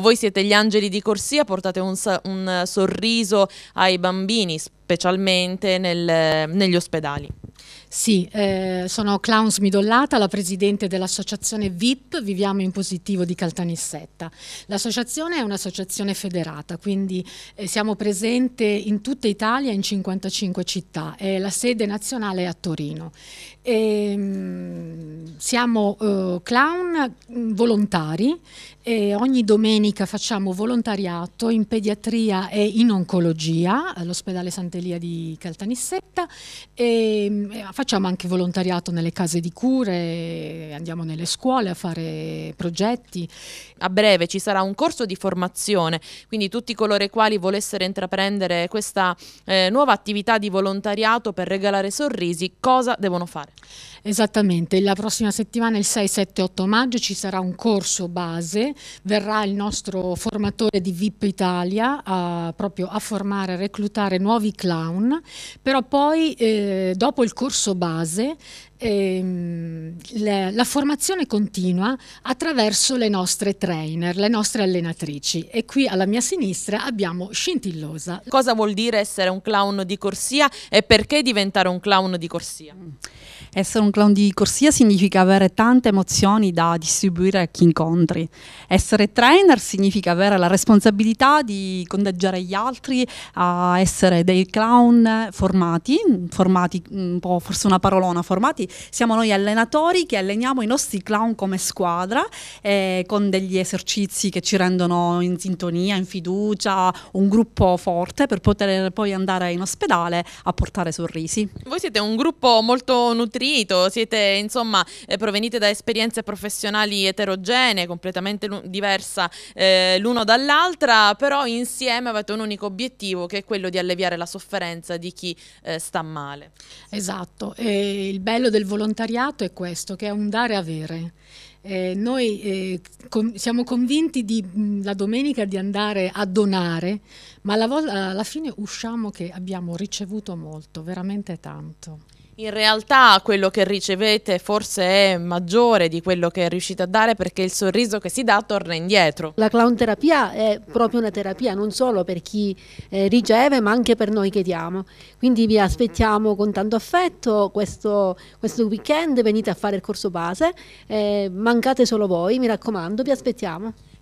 Voi siete gli angeli di corsia, portate un, un sorriso ai bambini, specialmente nel, negli ospedali. Sì, eh, sono Clowns Midollata, la presidente dell'associazione VIP Viviamo in Positivo di Caltanissetta. L'associazione è un'associazione federata, quindi eh, siamo presenti in tutta Italia, in 55 città, e la sede nazionale è a Torino. E, ehm, mh, siamo eh, clown mm, volontari e ogni domenica facciamo volontariato in pediatria e in oncologia all'ospedale Sant'Elia di Caltanissetta ehm, e, mh, Facciamo anche volontariato nelle case di cure, andiamo nelle scuole a fare progetti. A breve ci sarà un corso di formazione, quindi tutti coloro i quali volessero intraprendere questa eh, nuova attività di volontariato per regalare sorrisi, cosa devono fare? Esattamente, la prossima settimana, il 6, 7, 8 maggio, ci sarà un corso base, verrà il nostro formatore di VIP Italia a, proprio a formare, a reclutare nuovi clown, però poi eh, dopo il corso base ehm, la, la, formazione continua attraverso le nostre trainer, le nostre allenatrici e qui alla mia sinistra abbiamo Scintillosa. Cosa vuol dire essere un clown di corsia e perché diventare un clown di corsia? Mm. Essere un clown di corsia significa avere tante emozioni da distribuire a chi incontri. Essere trainer significa avere la responsabilità di condaggiare gli altri a essere dei clown formati, formati mm, un po' forse una parolona, formati siamo noi allenatori che alleniamo i nostri clown come squadra eh, con degli esercizi che ci rendono in sintonia, in fiducia, un gruppo forte per poter poi andare in ospedale a portare sorrisi. Voi siete un gruppo molto nutrito, siete insomma eh, provenite da esperienze professionali eterogenee, completamente diversa eh, l'uno dall'altra, però insieme avete un unico obiettivo che è quello di alleviare la sofferenza di chi eh, sta male. Esatto, e il bello del del volontariato è questo, che è un dare avere. Eh, noi eh, com siamo convinti di, mh, mm, la domenica di andare a donare, ma alla, alla fine usciamo che abbiamo ricevuto molto, veramente tanto. In realtà quello che ricevete forse è maggiore di quello che riuscite a dare perché il sorriso che si dà torna indietro. La clown terapia è proprio una terapia non solo per chi eh, riceve ma anche per noi che diamo. Quindi vi aspettiamo con tanto affetto questo, questo weekend, venite a fare il corso base, eh, mancate solo voi, mi raccomando, vi aspettiamo.